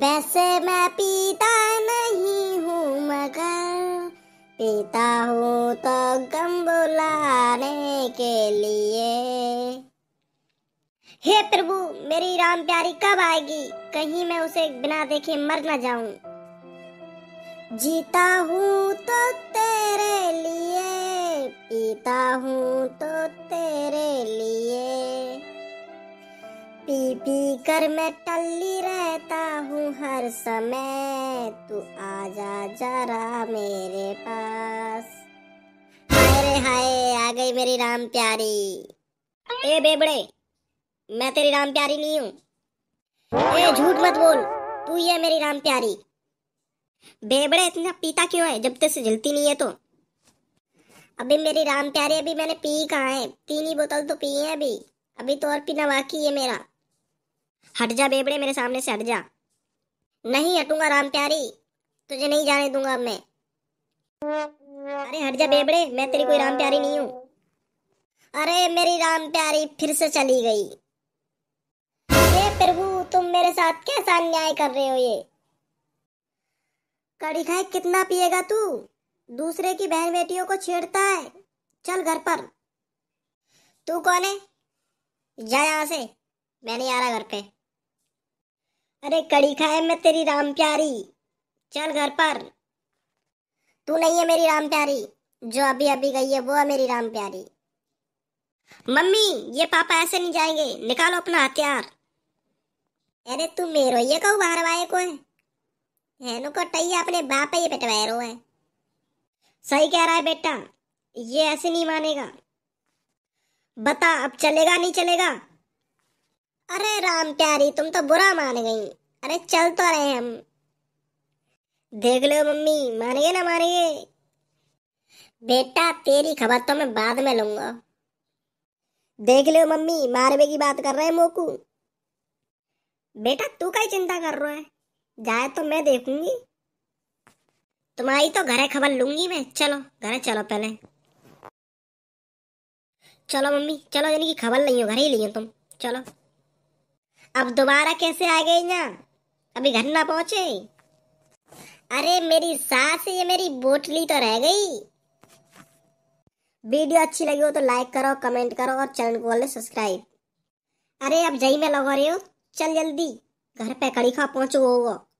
वैसे मैं पीता नहीं हूँ मगर पीता हूँ तो गम बुलाने के लिए हे प्रभु मेरी राम प्यारी कब आएगी कहीं मैं उसे बिना देखे मर न जाऊं जीता हूँ तो तेरे लिए पीता हूँ तो तेरे लिए पी पी कर मैं टल्ली रहता हूँ हर समय तू आ जा जरा मेरे पास अरे हाय आ गई मेरी राम प्यारी ए बेबड़े मैं तेरी राम प्यारी नहीं हूँ ए झूठ मत बोल तू ही है मेरी राम प्यारी बेबड़े इतना पीता क्यों है जब तेरे से जलती नहीं है तो अभी मेरी राम प्यारी अभी मैंने पी कहा है तीन ही बोतल तो पी है अभी अभी तो और पीना बाकी है मेरा हट जा बेबड़े मेरे सामने से हट जा नहीं हटूंगा राम प्यारी तुझे नहीं जाने दूंगा मैं अरे हट जा बेबड़े मैं तेरी कोई राम प्यारी नहीं हूं अरे मेरी राम प्यारी फिर से चली गई हे प्रभु तुम मेरे साथ कैसा अन्याय कर रहे हो ये कड़ी खाए कितना पिएगा तू दूसरे की बहन बेटियों को छेड़ता है चल घर पर तू कौन है जा यहां से मैं नहीं आ रहा घर पे अरे कड़ी खाए मैं तेरी राम प्यारी चल घर पर तू नहीं है मेरी राम प्यारी जो अभी अभी गई है वो है मेरी राम प्यारी मम्मी ये पापा ऐसे नहीं जाएंगे निकालो अपना हथियार अरे तू मेरो ये कहू बाहर वाये को है हैनु को अपने बाप ये पिटवाए रो है सही कह रहा है बेटा ये ऐसे नहीं मानेगा बता अब चलेगा नहीं चलेगा अरे राम प्यारी तुम तो बुरा मान गई अरे चल तो रहे हम देख लो मम्मी मानिए ना मानिए बेटा तेरी खबर तो मैं बाद में लूंगा देख लो मम्मी मारवे की बात कर रहे हैं मोकू बेटा तू का चिंता कर रहा है जाए तो मैं देखूंगी तुम्हारी तो घर खबर लूंगी मैं चलो घर चलो पहले चलो मम्मी चलो इनकी खबर नहीं हो घर ही लियो तुम चलो अब दोबारा कैसे आ गए यहाँ अभी घर ना पहुंचे अरे मेरी सास ये मेरी बोटली तो रह गई वीडियो अच्छी लगी हो तो लाइक करो कमेंट करो और चैनल को बोले सब्सक्राइब अरे अब जई में लगा रहे हो चल जल्दी घर पे कड़ी खा पहुंचो होगा